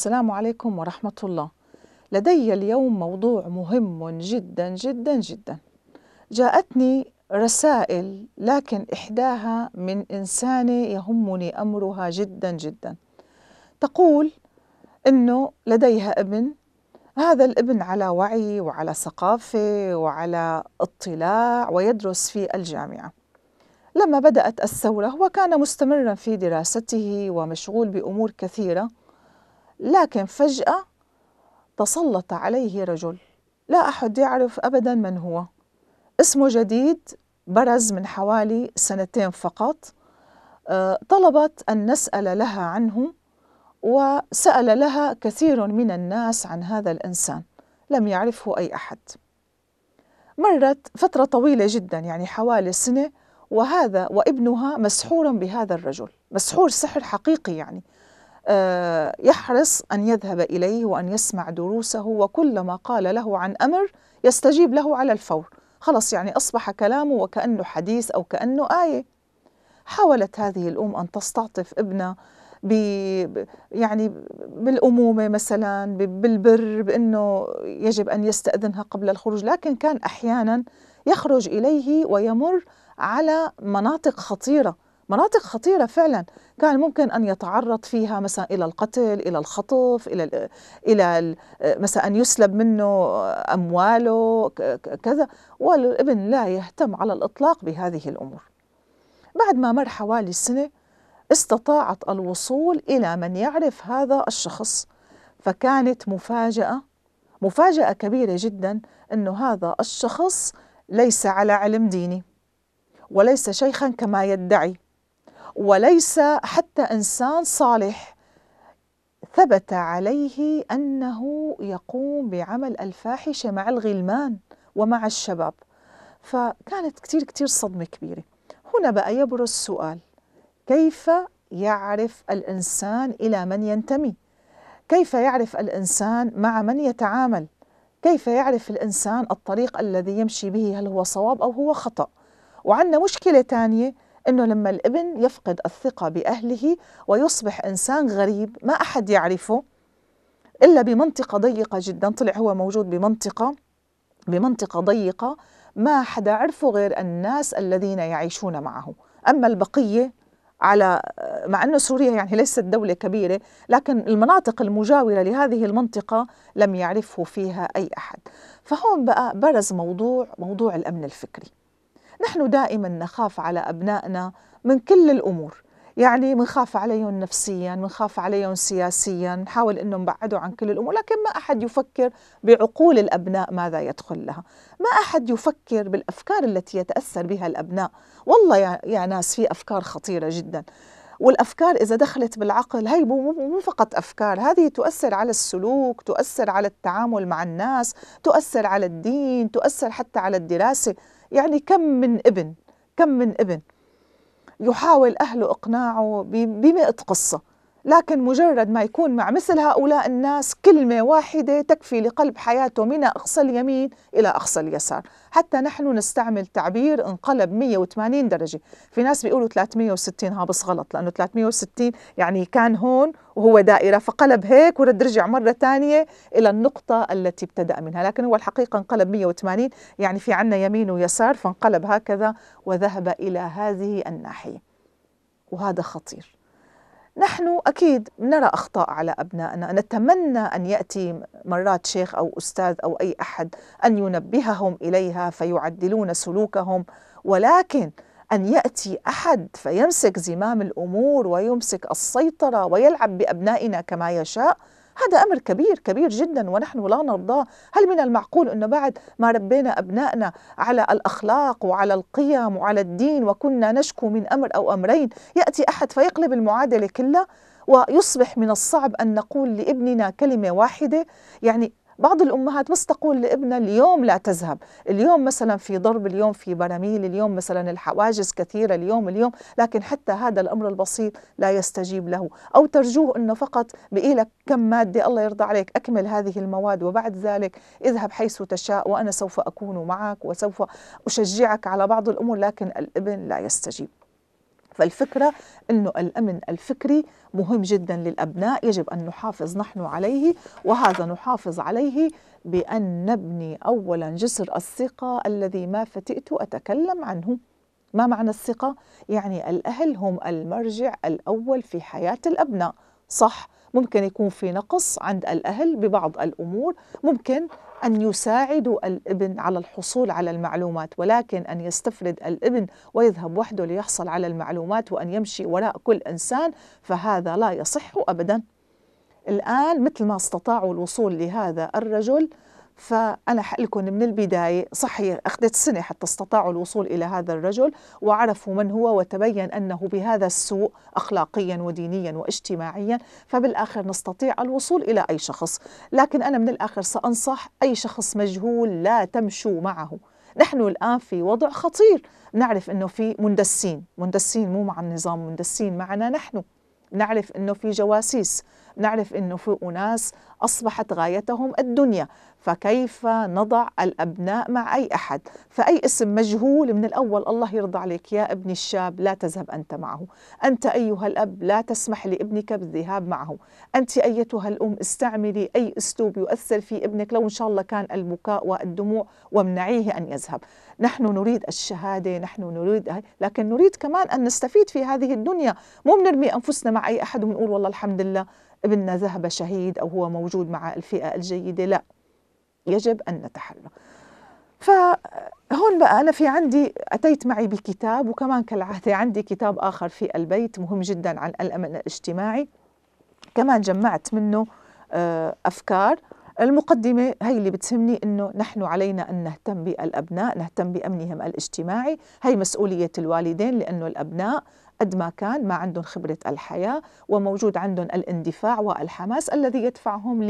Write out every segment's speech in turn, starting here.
السلام عليكم ورحمة الله لدي اليوم موضوع مهم جدا جدا جدا جاءتني رسائل لكن إحداها من إنسانة يهمني أمرها جدا جدا تقول أنه لديها ابن هذا الابن على وعي وعلى ثقافة وعلى اطلاع ويدرس في الجامعة لما بدأت الثورة هو كان مستمرا في دراسته ومشغول بأمور كثيرة لكن فجأة تسلط عليه رجل لا أحد يعرف أبدا من هو اسمه جديد برز من حوالي سنتين فقط آه، طلبت أن نسأل لها عنه وسأل لها كثير من الناس عن هذا الإنسان لم يعرفه أي أحد مرت فترة طويلة جدا يعني حوالي سنة وهذا وابنها مسحور بهذا الرجل مسحور سحر حقيقي يعني آه، يحرص أن يذهب إليه وأن يسمع دروسه وكلما قال له عن أمر يستجيب له على الفور خلص يعني أصبح كلامه وكأنه حديث أو كأنه آية حاولت هذه الأم أن تستعطف ابنها ب يعني بالأمومة مثلا بالبر بأنه يجب أن يستأذنها قبل الخروج لكن كان أحيانا يخرج إليه ويمر على مناطق خطيرة مناطق خطيرة فعلا كان ممكن أن يتعرض فيها مثلا إلى القتل إلى الخطف إلى, إلى مثلا أن يسلب منه أمواله كذا والابن لا يهتم على الإطلاق بهذه الأمور بعد ما مر حوالي سنة استطاعت الوصول إلى من يعرف هذا الشخص فكانت مفاجأة مفاجأة كبيرة جدا أنه هذا الشخص ليس على علم ديني وليس شيخا كما يدعي وليس حتى انسان صالح ثبت عليه انه يقوم بعمل الفاحشه مع الغلمان ومع الشباب فكانت كثير كثير صدمه كبيره هنا بقى يبرز سؤال كيف يعرف الانسان الى من ينتمي كيف يعرف الانسان مع من يتعامل كيف يعرف الانسان الطريق الذي يمشي به هل هو صواب او هو خطا وعندنا مشكله ثانيه انه لما الابن يفقد الثقه باهله ويصبح انسان غريب ما احد يعرفه الا بمنطقه ضيقه جدا طلع هو موجود بمنطقه بمنطقه ضيقه ما حدا عرفه غير الناس الذين يعيشون معه اما البقيه على مع انه سوريا يعني ليست دوله كبيره لكن المناطق المجاوره لهذه المنطقه لم يعرفه فيها اي احد فهون بقى برز موضوع موضوع الامن الفكري نحن دائما نخاف على أبنائنا من كل الأمور يعني منخاف عليهم نفسيا منخاف عليهم سياسيا نحاول انه نبعده عن كل الامور لكن ما احد يفكر بعقول الابناء ماذا يدخل لها ما احد يفكر بالافكار التي يتاثر بها الابناء والله يا, يا ناس في افكار خطيره جدا والافكار اذا دخلت بالعقل هي مو فقط افكار هذه تؤثر على السلوك تؤثر على التعامل مع الناس تؤثر على الدين تؤثر حتى على الدراسه يعني كم من ابن كم من ابن يحاول أهله إقناعه بمئة قصة لكن مجرد ما يكون مع مثل هؤلاء الناس كلمة واحدة تكفي لقلب حياته من أقصى اليمين إلى أقصى اليسار حتى نحن نستعمل تعبير انقلب 180 درجة في ناس بيقولوا 360 هابس غلط لأنه 360 يعني كان هون وهو دائرة فقلب هيك ورد رجع مرة ثانية إلى النقطة التي ابتدأ منها لكن هو الحقيقة انقلب 180 يعني في عنا يمين ويسار فانقلب هكذا وذهب إلى هذه الناحية وهذا خطير نحن أكيد نرى أخطاء على أبنائنا نتمنى أن يأتي مرات شيخ أو أستاذ أو أي أحد أن ينبههم إليها فيعدلون سلوكهم ولكن أن يأتي أحد فيمسك زمام الأمور ويمسك السيطرة ويلعب بأبنائنا كما يشاء هذا أمر كبير كبير جدا ونحن لا نرضاه هل من المعقول أنه بعد ما ربينا أبنائنا على الأخلاق وعلى القيم وعلى الدين وكنا نشكو من أمر أو أمرين يأتي أحد فيقلب المعادلة كلها ويصبح من الصعب أن نقول لابننا كلمة واحدة يعني بعض الأمهات بس تقول لابنها اليوم لا تذهب اليوم مثلا في ضرب اليوم في براميل اليوم مثلا الحواجز كثيرة اليوم اليوم لكن حتى هذا الأمر البسيط لا يستجيب له أو ترجوه أنه فقط لك كم مادة الله يرضى عليك أكمل هذه المواد وبعد ذلك اذهب حيث تشاء وأنا سوف أكون معك وسوف أشجعك على بعض الأمور لكن الابن لا يستجيب فالفكرة أنه الأمن الفكري مهم جدا للأبناء يجب أن نحافظ نحن عليه وهذا نحافظ عليه بأن نبني أولا جسر الثقة الذي ما فتئت أتكلم عنه ما معنى الثقة؟ يعني الأهل هم المرجع الأول في حياة الأبناء صح؟ ممكن يكون في نقص عند الأهل ببعض الأمور ممكن أن يساعدوا الابن على الحصول على المعلومات ولكن أن يستفرد الابن ويذهب وحده ليحصل على المعلومات وأن يمشي وراء كل إنسان فهذا لا يصح أبدا الآن مثل ما استطاعوا الوصول لهذا الرجل فأنا حقلكم من البداية صحيح أخذت سنة حتى استطاعوا الوصول إلى هذا الرجل وعرفوا من هو وتبين أنه بهذا السوء أخلاقيا ودينيا واجتماعيا فبالآخر نستطيع الوصول إلى أي شخص لكن أنا من الآخر سأنصح أي شخص مجهول لا تمشوا معه نحن الآن في وضع خطير نعرف أنه في مندسين مندسين مو مع النظام مندسين معنا نحن نعرف أنه في جواسيس نعرف أنه في أناس أصبحت غايتهم الدنيا فكيف نضع الأبناء مع أي أحد فأي اسم مجهول من الأول الله يرضى عليك يا ابني الشاب لا تذهب أنت معه أنت أيها الأب لا تسمح لابنك بالذهاب معه أنت أيتها الأم استعملي أي أسلوب يؤثر في ابنك لو إن شاء الله كان البكاء والدموع وامنعيه أن يذهب نحن نريد الشهادة نحن نريد لكن نريد كمان أن نستفيد في هذه الدنيا مو بنرمي أنفسنا مع أي أحد ونقول والله الحمد لله ابننا ذهب شهيد أو هو موجود مع الفئة الجيدة لا يجب أن نتحلى فهون بقى أنا في عندي أتيت معي بكتاب وكمان كالعادة عندي كتاب آخر في البيت مهم جدا عن الأمن الاجتماعي كمان جمعت منه آه، أفكار المقدمة هي اللي بتهمني أنه نحن علينا أن نهتم بالأبناء نهتم بأمنهم الاجتماعي هي مسؤولية الوالدين لأنه الأبناء قد ما كان ما عندهم خبرة الحياة وموجود عندهم الاندفاع والحماس الذي يدفعهم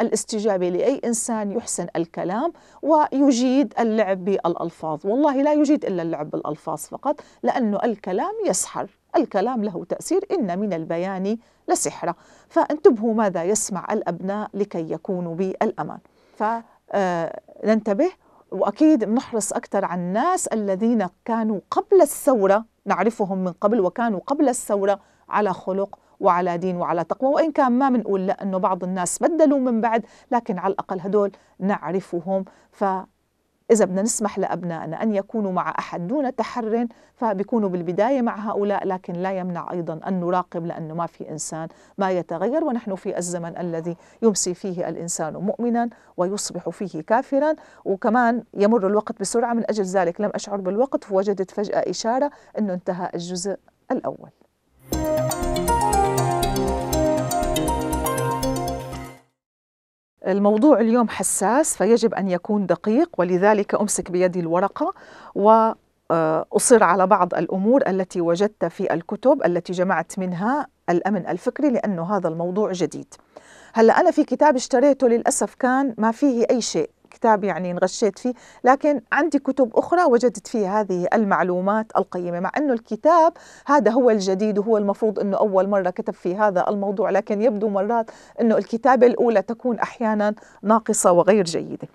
للاستجابة لأي إنسان يحسن الكلام ويجيد اللعب بالألفاظ والله لا يجيد إلا اللعب بالألفاظ فقط لأنه الكلام يسحر الكلام له تأثير إن من البيان لسحرة فانتبهوا ماذا يسمع الأبناء لكي يكونوا بالأمان فننتبه آه، وأكيد بنحرص أكثر عن الناس الذين كانوا قبل الثورة نعرفهم من قبل وكانوا قبل الثورة على خلق وعلى دين وعلى تقوى وإن كان ما بنقول لأنه بعض الناس بدلوا من بعد لكن على الأقل هدول نعرفهم ف إذا بدنا نسمح لأبنائنا أن يكونوا مع أحد دون تحر فبيكونوا بالبداية مع هؤلاء لكن لا يمنع أيضا أن نراقب لأنه ما في إنسان ما يتغير ونحن في الزمن الذي يمسي فيه الإنسان مؤمنا ويصبح فيه كافرا وكمان يمر الوقت بسرعة من أجل ذلك لم أشعر بالوقت فوجدت فجأة إشارة أنه انتهى الجزء الأول الموضوع اليوم حساس فيجب أن يكون دقيق ولذلك أمسك بيدي الورقة و أصر على بعض الأمور التي وجدت في الكتب التي جمعت منها الأمن الفكري لأنه هذا الموضوع جديد هلا أنا في كتاب اشتريته للأسف كان ما فيه أي شيء كتاب يعني انغشيت فيه لكن عندي كتب أخرى وجدت فيه هذه المعلومات القيمة مع أنه الكتاب هذا هو الجديد وهو المفروض أنه أول مرة كتب في هذا الموضوع لكن يبدو مرات أنه الكتابة الأولى تكون أحيانا ناقصة وغير جيدة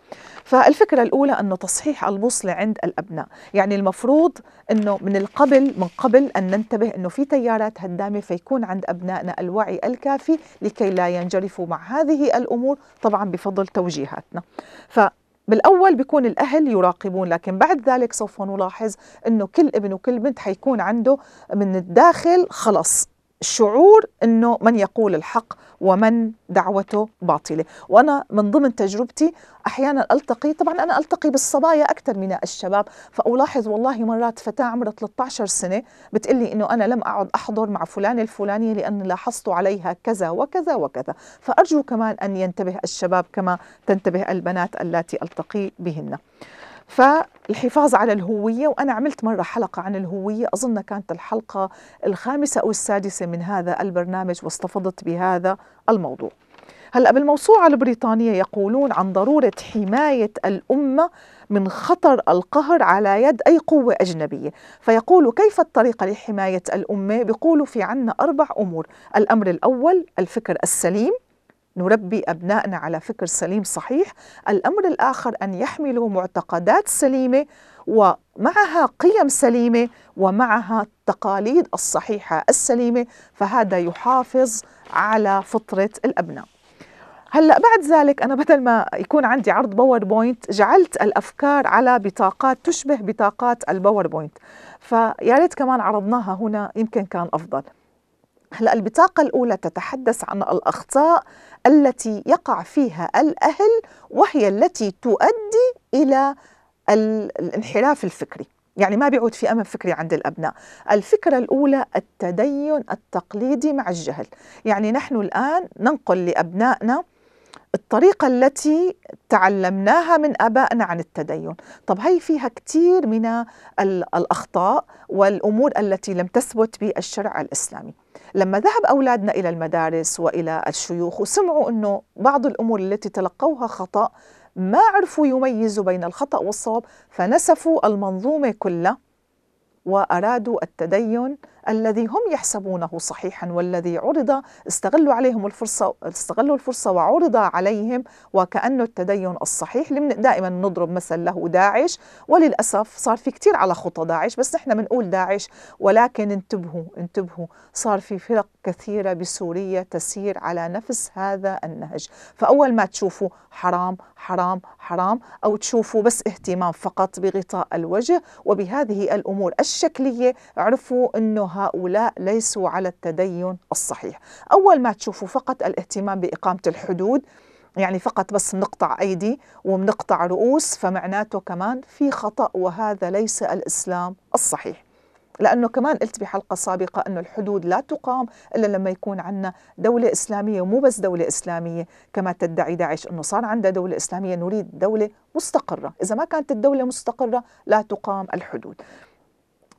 فالفكرة الأولى أنه تصحيح البوصلة عند الأبناء يعني المفروض انه من القبل من قبل ان ننتبه انه في تيارات هدامه فيكون عند ابنائنا الوعي الكافي لكي لا ينجرفوا مع هذه الامور طبعا بفضل توجيهاتنا ف بالأول بيكون الأهل يراقبون لكن بعد ذلك سوف نلاحظ أنه كل ابن وكل بنت حيكون عنده من الداخل خلص شعور أنه من يقول الحق ومن دعوته باطلة وأنا من ضمن تجربتي أحيانا ألتقي طبعا أنا ألتقي بالصبايا أكثر من الشباب فألاحظ والله مرات فتاة عمرها 13 سنة بتقلي إنه أنا لم أعد أحضر مع فلان الفلانية لأن لاحظت عليها كذا وكذا وكذا فأرجو كمان أن ينتبه الشباب كما تنتبه البنات اللاتي ألتقي بهن فالحفاظ على الهوية وأنا عملت مرة حلقة عن الهوية أظن كانت الحلقة الخامسة أو السادسة من هذا البرنامج واستفضت بهذا الموضوع هلا بالموسوعة البريطانية يقولون عن ضرورة حماية الأمة من خطر القهر على يد أي قوة أجنبية فيقولوا كيف الطريقة لحماية الأمة بيقولوا في عنا أربع أمور الأمر الأول الفكر السليم نربي أبنائنا على فكر سليم صحيح الأمر الآخر أن يحملوا معتقدات سليمة ومعها قيم سليمة ومعها التقاليد الصحيحة السليمة فهذا يحافظ على فطرة الأبناء هلا بعد ذلك انا بدل ما يكون عندي عرض باوربوينت جعلت الافكار على بطاقات تشبه بطاقات الباوربوينت فيا ريت كمان عرضناها هنا يمكن كان افضل هلا البطاقة الأولى تتحدث عن الأخطاء التي يقع فيها الأهل وهي التي تؤدي إلى الانحراف الفكري يعني ما بيعود في أمل فكري عند الأبناء الفكرة الأولى التدين التقليدي مع الجهل يعني نحن الآن ننقل لأبنائنا الطريقة التي تعلمناها من آبائنا عن التدين طب هي فيها كثير من الأخطاء والأمور التي لم تثبت بالشرع الإسلامي لما ذهب أولادنا إلى المدارس وإلى الشيوخ وسمعوا أنه بعض الأمور التي تلقوها خطأ ما عرفوا يميزوا بين الخطأ والصواب فنسفوا المنظومة كلها وأرادوا التدين الذي هم يحسبونه صحيحا والذي عرض استغلوا عليهم الفرصة استغلوا الفرصة وعرض عليهم وكأنه التدين الصحيح دائما نضرب مثل له داعش وللأسف صار في كثير على خطى داعش بس نحن بنقول داعش ولكن انتبهوا انتبهوا صار في فرق كثيرة بسوريا تسير على نفس هذا النهج فأول ما تشوفوا حرام حرام حرام أو تشوفوا بس اهتمام فقط بغطاء الوجه وبهذه الأمور الشكلية عرفوا أنه هؤلاء ليسوا على التدين الصحيح أول ما تشوفوا فقط الاهتمام بإقامة الحدود يعني فقط بس بنقطع أيدي وبنقطع رؤوس فمعناته كمان في خطأ وهذا ليس الإسلام الصحيح لأنه كمان قلت بحلقة سابقة أنه الحدود لا تقام إلا لما يكون عندنا دولة إسلامية ومو بس دولة إسلامية كما تدعي داعش أنه صار عندها دولة إسلامية نريد دولة مستقرة إذا ما كانت الدولة مستقرة لا تقام الحدود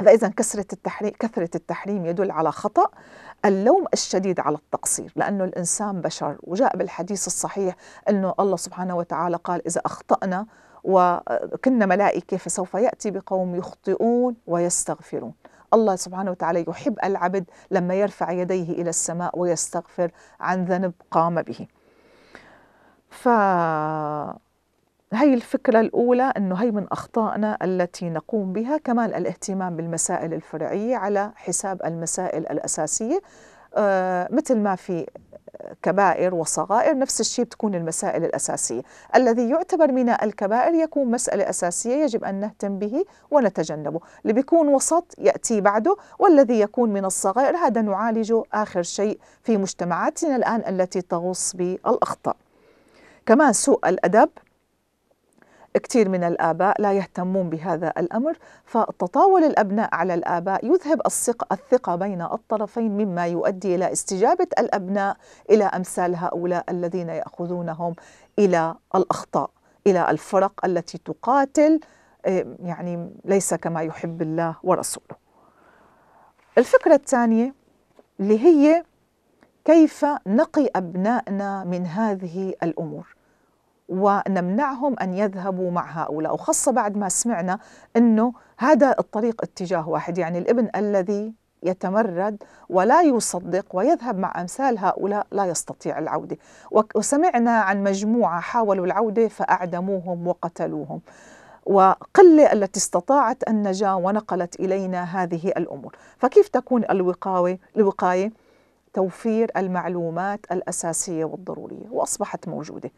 فإذا كثرة التحريم كثرة التحريم يدل على خطأ اللوم الشديد على التقصير لأنه الإنسان بشر وجاء بالحديث الصحيح أنه الله سبحانه وتعالى قال إذا أخطأنا وكنا ملائكة فسوف يأتي بقوم يخطئون ويستغفرون الله سبحانه وتعالى يحب العبد لما يرفع يديه إلى السماء ويستغفر عن ذنب قام به فهي الفكرة الأولى أنه هي من أخطائنا التي نقوم بها كمان الاهتمام بالمسائل الفرعية على حساب المسائل الأساسية آه، مثل ما في كبائر وصغائر نفس الشيء بتكون المسائل الأساسية الذي يعتبر من الكبائر يكون مسألة أساسية يجب أن نهتم به ونتجنبه اللي بيكون وسط يأتي بعده والذي يكون من الصغائر هذا نعالجه آخر شيء في مجتمعاتنا الآن التي تغوص بالأخطاء كمان سوء الأدب كثير من الآباء لا يهتمون بهذا الأمر فتطاول الأبناء على الآباء يذهب الثقة, بين الطرفين مما يؤدي إلى استجابة الأبناء إلى أمثال هؤلاء الذين يأخذونهم إلى الأخطاء إلى الفرق التي تقاتل إيه، يعني ليس كما يحب الله ورسوله الفكرة الثانية اللي هي كيف نقي أبنائنا من هذه الأمور ونمنعهم أن يذهبوا مع هؤلاء وخاصة بعد ما سمعنا أنه هذا الطريق اتجاه واحد يعني الابن الذي يتمرد ولا يصدق ويذهب مع امثال هؤلاء لا يستطيع العوده، وسمعنا عن مجموعه حاولوا العوده فاعدموهم وقتلوهم. وقله التي استطاعت النجاه ونقلت الينا هذه الامور، فكيف تكون الوقايه الوقايه توفير المعلومات الاساسيه والضروريه، واصبحت موجوده.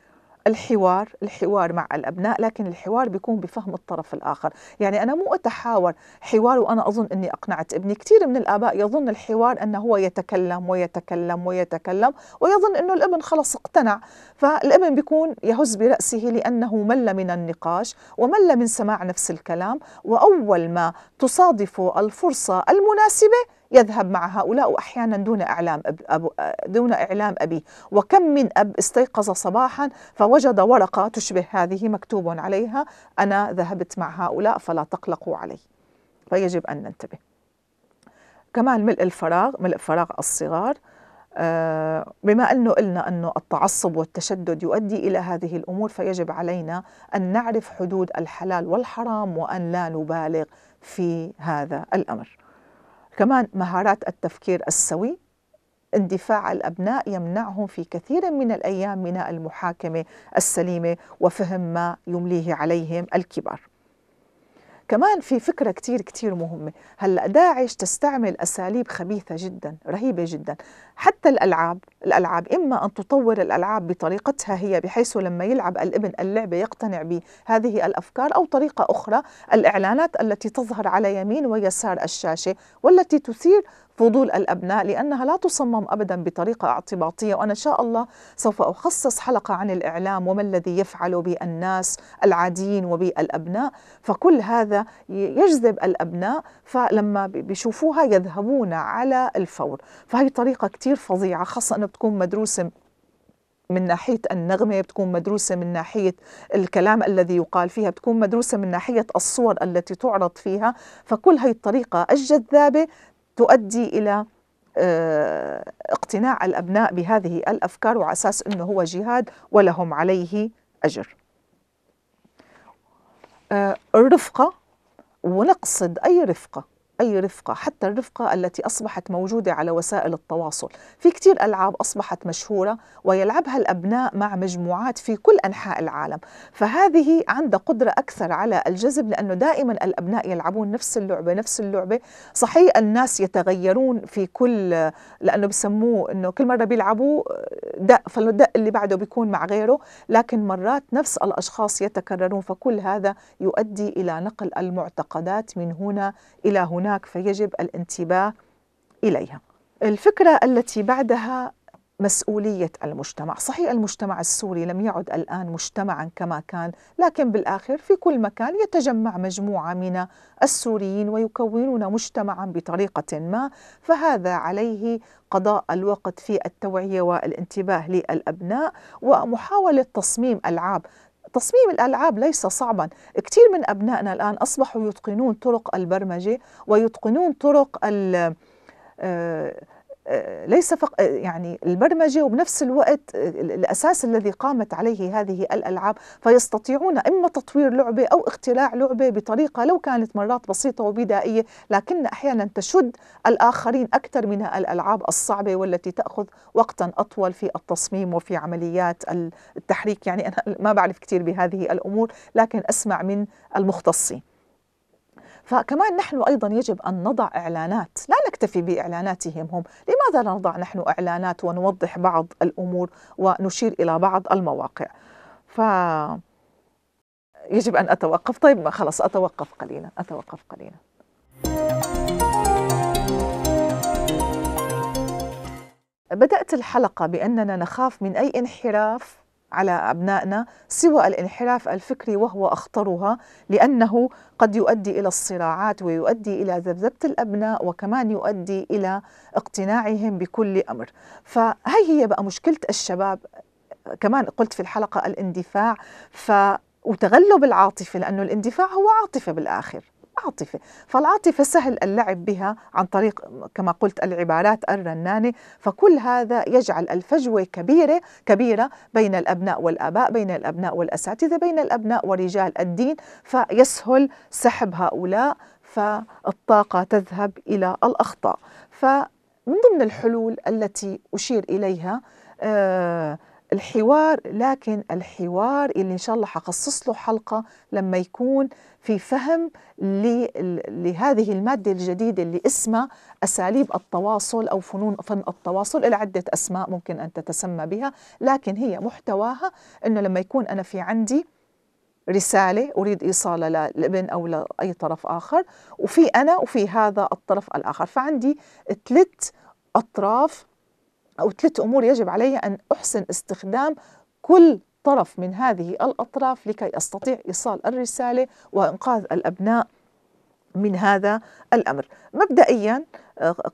الحوار الحوار مع الأبناء لكن الحوار بيكون بفهم الطرف الآخر يعني أنا مو أتحاور حوار وأنا أظن أني أقنعت ابني كثير من الآباء يظن الحوار أنه هو يتكلم ويتكلم ويتكلم ويظن أنه الابن خلص اقتنع فالابن بيكون يهز برأسه لأنه مل من النقاش ومل من سماع نفس الكلام وأول ما تصادف الفرصة المناسبة يذهب مع هؤلاء أحيانا دون إعلام أب دون إعلام أبيه وكم من أب استيقظ صباحا فوجد ورقة تشبه هذه مكتوب عليها أنا ذهبت مع هؤلاء فلا تقلقوا علي فيجب أن ننتبه كمان ملء الفراغ ملء فراغ الصغار آه، بما أنه قلنا أنه التعصب والتشدد يؤدي إلى هذه الأمور فيجب علينا أن نعرف حدود الحلال والحرام وأن لا نبالغ في هذا الأمر كمان مهارات التفكير السوي اندفاع الأبناء يمنعهم في كثير من الأيام من المحاكمة السليمة وفهم ما يمليه عليهم الكبار كمان في فكرة كتير كتير مهمة هلأ داعش تستعمل أساليب خبيثة جدا رهيبة جدا حتى الألعاب الألعاب إما أن تطور الألعاب بطريقتها هي بحيث لما يلعب الابن اللعبة يقتنع بهذه الأفكار أو طريقة أخرى الإعلانات التي تظهر على يمين ويسار الشاشة والتي تثير فضول الأبناء لأنها لا تصمم أبدا بطريقة اعتباطية وأنا ان شاء الله سوف أخصص حلقة عن الإعلام وما الذي يفعل بالناس العاديين وبالأبناء فكل هذا يجذب الأبناء فلما بيشوفوها يذهبون على الفور فهي طريقة كتير فظيعة خاصة أنه بتكون مدروسة من ناحية النغمة بتكون مدروسة من ناحية الكلام الذي يقال فيها بتكون مدروسة من ناحية الصور التي تعرض فيها فكل هاي الطريقة الجذابة تؤدي إلى آه، اقتناع الأبناء بهذه الأفكار وعساس أنه هو جهاد ولهم عليه أجر آه، الرفقة ونقصد أي رفقة أي رفقة حتى الرفقة التي أصبحت موجودة على وسائل التواصل في كتير ألعاب أصبحت مشهورة ويلعبها الأبناء مع مجموعات في كل أنحاء العالم فهذه عندها قدرة أكثر على الجذب لأنه دائما الأبناء يلعبون نفس اللعبة نفس اللعبة صحيح الناس يتغيرون في كل لأنه بسموه أنه كل مرة بيلعبوا آه، دق فالدق اللي بعده بيكون مع غيره لكن مرات نفس الأشخاص يتكررون فكل هذا يؤدي إلى نقل المعتقدات من هنا إلى هنا هناك فيجب الانتباه اليها. الفكره التي بعدها مسؤوليه المجتمع، صحيح المجتمع السوري لم يعد الان مجتمعا كما كان، لكن بالاخر في كل مكان يتجمع مجموعه من السوريين ويكونون مجتمعا بطريقه ما، فهذا عليه قضاء الوقت في التوعيه والانتباه للابناء ومحاوله تصميم العاب تصميم الألعاب ليس صعبا كثير من أبنائنا الآن أصبحوا يتقنون طرق البرمجة ويتقنون طرق آه، آه، ليس فق آه، يعني البرمجه وبنفس الوقت آه، الاساس الذي قامت عليه هذه الالعاب فيستطيعون اما تطوير لعبه او اختراع لعبه بطريقه لو كانت مرات بسيطه وبدائيه لكن احيانا تشد الاخرين اكثر من الالعاب الصعبه والتي تاخذ وقتا اطول في التصميم وفي عمليات التحريك يعني انا ما بعرف كثير بهذه الامور لكن اسمع من المختصين فكمان نحن أيضا يجب أن نضع إعلانات لا نكتفي بإعلاناتهم هم لماذا لا نضع نحن إعلانات ونوضح بعض الأمور ونشير إلى بعض المواقع ف يجب أن أتوقف طيب ما خلص أتوقف قليلا أتوقف قليلا بدأت الحلقة بأننا نخاف من أي انحراف على أبنائنا سوى الانحراف الفكري وهو أخطرها لأنه قد يؤدي إلى الصراعات ويؤدي إلى ذبذبة الأبناء وكمان يؤدي إلى اقتناعهم بكل أمر فهي هي بقى مشكلة الشباب كمان قلت في الحلقة الاندفاع ف وتغلب العاطفة لأنه الاندفاع هو عاطفة بالآخر عاطفة فالعاطفة سهل اللعب بها عن طريق كما قلت العبارات الرنانة فكل هذا يجعل الفجوة كبيرة كبيرة بين الأبناء والآباء بين الأبناء والأساتذة بين الأبناء ورجال الدين فيسهل سحب هؤلاء فالطاقة تذهب إلى الأخطاء فمن ضمن الحلول التي أشير إليها آه الحوار لكن الحوار اللي ان شاء الله حخصص له حلقه لما يكون في فهم لهذه الماده الجديده اللي اسمها اساليب التواصل او فنون فن التواصل الى عده اسماء ممكن ان تتسمى بها لكن هي محتواها انه لما يكون انا في عندي رسالة أريد إيصالها لابن أو لأي طرف آخر وفي أنا وفي هذا الطرف الآخر فعندي ثلاث أطراف أو ثلاث أمور يجب علي أن أحسن استخدام كل طرف من هذه الأطراف لكي أستطيع إيصال الرسالة وإنقاذ الأبناء من هذا الأمر مبدئيا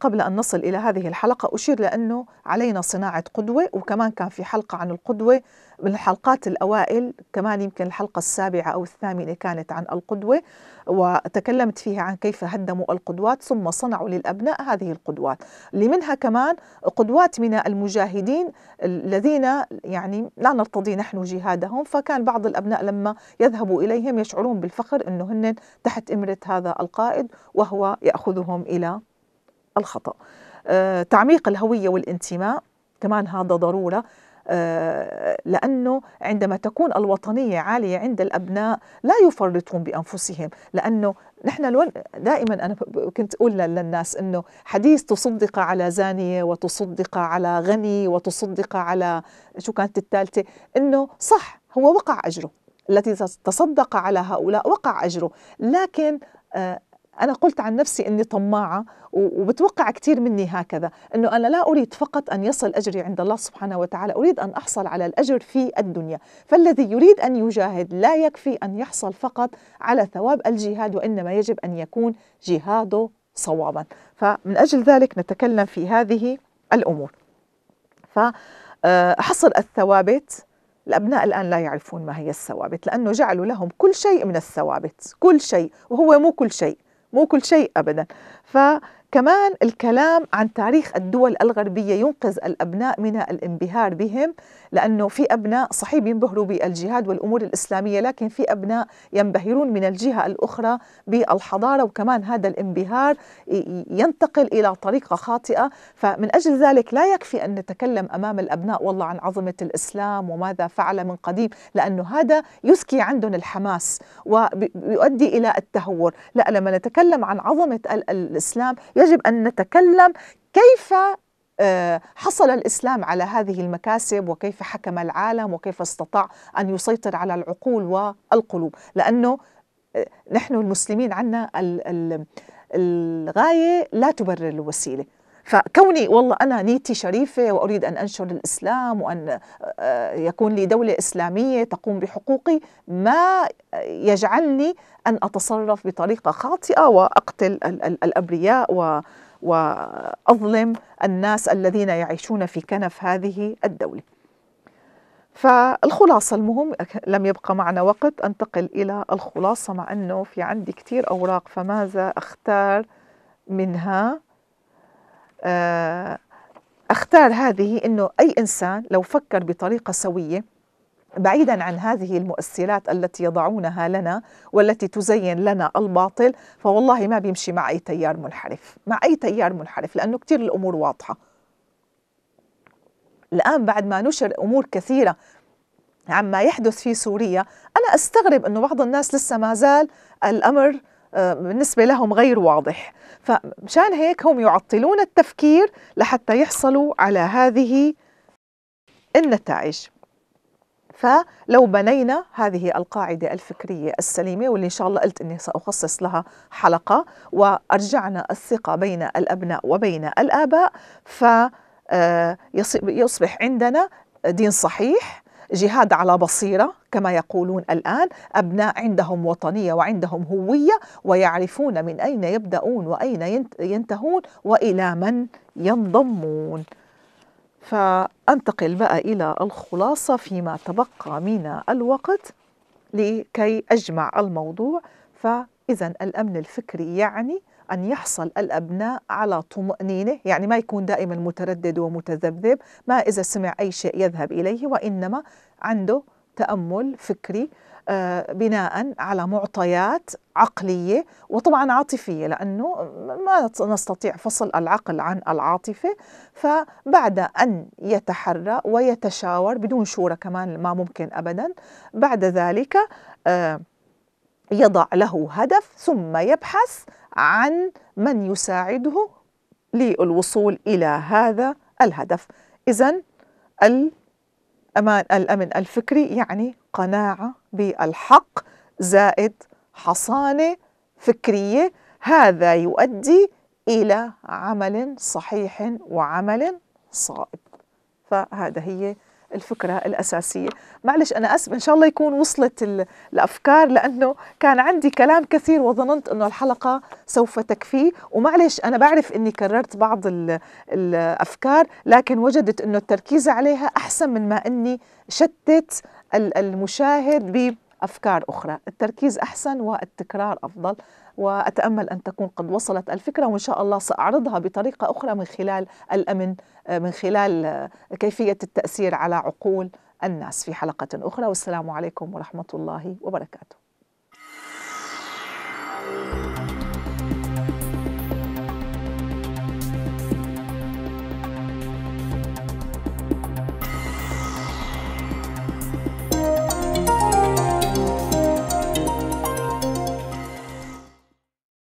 قبل أن نصل إلى هذه الحلقة أشير لأنه علينا صناعة قدوة وكمان كان في حلقة عن القدوة من الحلقات الأوائل كمان يمكن الحلقة السابعة أو الثامنة كانت عن القدوة وتكلمت فيها عن كيف هدموا القدوات ثم صنعوا للأبناء هذه القدوات اللي منها كمان قدوات من المجاهدين الذين يعني لا نرتضي نحن جهادهم فكان بعض الأبناء لما يذهبوا إليهم يشعرون بالفخر أنه هن تحت إمرة هذا القائد وهو يأخذهم إلى الخطأ آه، تعميق الهوية والانتماء كمان هذا ضرورة آه، لأنه عندما تكون الوطنية عالية عند الأبناء لا يفرطون بأنفسهم لأنه نحن دائما أنا كنت أقول للناس أنه حديث تصدق على زانية وتصدق على غني وتصدق على شو كانت الثالثة أنه صح هو وقع أجره التي تصدق على هؤلاء وقع أجره لكن آه، أنا قلت عن نفسي أني طماعة وبتوقع كثير مني هكذا أنه أنا لا أريد فقط أن يصل أجري عند الله سبحانه وتعالى أريد أن أحصل على الأجر في الدنيا فالذي يريد أن يجاهد لا يكفي أن يحصل فقط على ثواب الجهاد وإنما يجب أن يكون جهاده صوابا فمن أجل ذلك نتكلم في هذه الأمور فحصل آه، الثوابت الأبناء الآن لا يعرفون ما هي الثوابت لأنه جعلوا لهم كل شيء من الثوابت كل شيء وهو مو كل شيء مو كل شيء أبدا فكمان الكلام عن تاريخ الدول الغربية ينقذ الأبناء من الانبهار بهم لأنه في أبناء صحيح بينبهروا بالجهاد والأمور الإسلامية لكن في أبناء ينبهرون من الجهة الأخرى بالحضارة وكمان هذا الانبهار ينتقل إلى طريقة خاطئة فمن أجل ذلك لا يكفي أن نتكلم أمام الأبناء والله عن عظمة الإسلام وماذا فعل من قديم لأنه هذا يسكي عندهم الحماس ويؤدي إلى التهور لا لما نتكلم عن عظمة الإسلام يجب أن نتكلم كيف حصل الإسلام على هذه المكاسب وكيف حكم العالم وكيف استطاع أن يسيطر على العقول والقلوب لأنه آه، نحن المسلمين عنا الغاية لا تبرر الوسيلة فكوني والله أنا نيتي شريفة وأريد أن أنشر الإسلام وأن آه، آه، يكون لي دولة إسلامية تقوم بحقوقي ما يجعلني أن أتصرف بطريقة خاطئة وأقتل الأبرياء و واظلم الناس الذين يعيشون في كنف هذه الدوله. فالخلاصة المهم لم يبقى معنا وقت أنتقل إلى الخلاصة مع أنه في عندي كثير أوراق فماذا أختار منها آه، أختار هذه أنه أي إنسان لو فكر بطريقة سوية بعيدا عن هذه المؤثرات التي يضعونها لنا والتي تزين لنا الباطل فوالله ما بيمشي مع اي تيار منحرف مع اي تيار منحرف لانه كثير الامور واضحه الان بعد ما نشر امور كثيره عما يحدث في سوريا انا استغرب انه بعض الناس لسه ما زال الامر آه، بالنسبة لهم غير واضح فمشان هيك هم يعطلون التفكير لحتى يحصلوا على هذه النتائج فلو بنينا هذه القاعدة الفكرية السليمة واللي إن شاء الله قلت أني سأخصص لها حلقة وأرجعنا الثقة بين الأبناء وبين الآباء فيصبح آه، عندنا دين صحيح جهاد على بصيرة كما يقولون الآن أبناء عندهم وطنية وعندهم هوية ويعرفون من أين يبدأون وأين ينتهون وإلى من ينضمون فأنتقل بقى إلى الخلاصة فيما تبقى من الوقت لكي أجمع الموضوع فإذا الأمن الفكري يعني أن يحصل الأبناء على طمأنينة يعني ما يكون دائما متردد ومتذبذب ما إذا سمع أي شيء يذهب إليه وإنما عنده تامل فكري آه، بناء على معطيات عقليه وطبعا عاطفيه لانه ما نستطيع فصل العقل عن العاطفه فبعد ان يتحرى ويتشاور بدون شورى كمان ما ممكن ابدا بعد ذلك آه، يضع له هدف ثم يبحث عن من يساعده للوصول الى هذا الهدف اذا أمان الأمن الفكري يعني قناعة بالحق زائد حصانة فكرية هذا يؤدي إلى عمل صحيح وعمل صائب فهذا هي الفكره الاساسيه معلش انا اسف ان شاء الله يكون وصلت الافكار لانه كان عندي كلام كثير وظننت انه الحلقه سوف تكفي ومعلش انا بعرف اني كررت بعض الافكار لكن وجدت انه التركيز عليها احسن من ما اني شتت المشاهد بأفكار اخرى التركيز احسن والتكرار افضل وأتأمل أن تكون قد وصلت الفكرة وإن شاء الله سأعرضها بطريقة أخرى من خلال الأمن من خلال كيفية التأثير على عقول الناس في حلقة أخرى والسلام عليكم ورحمة الله وبركاته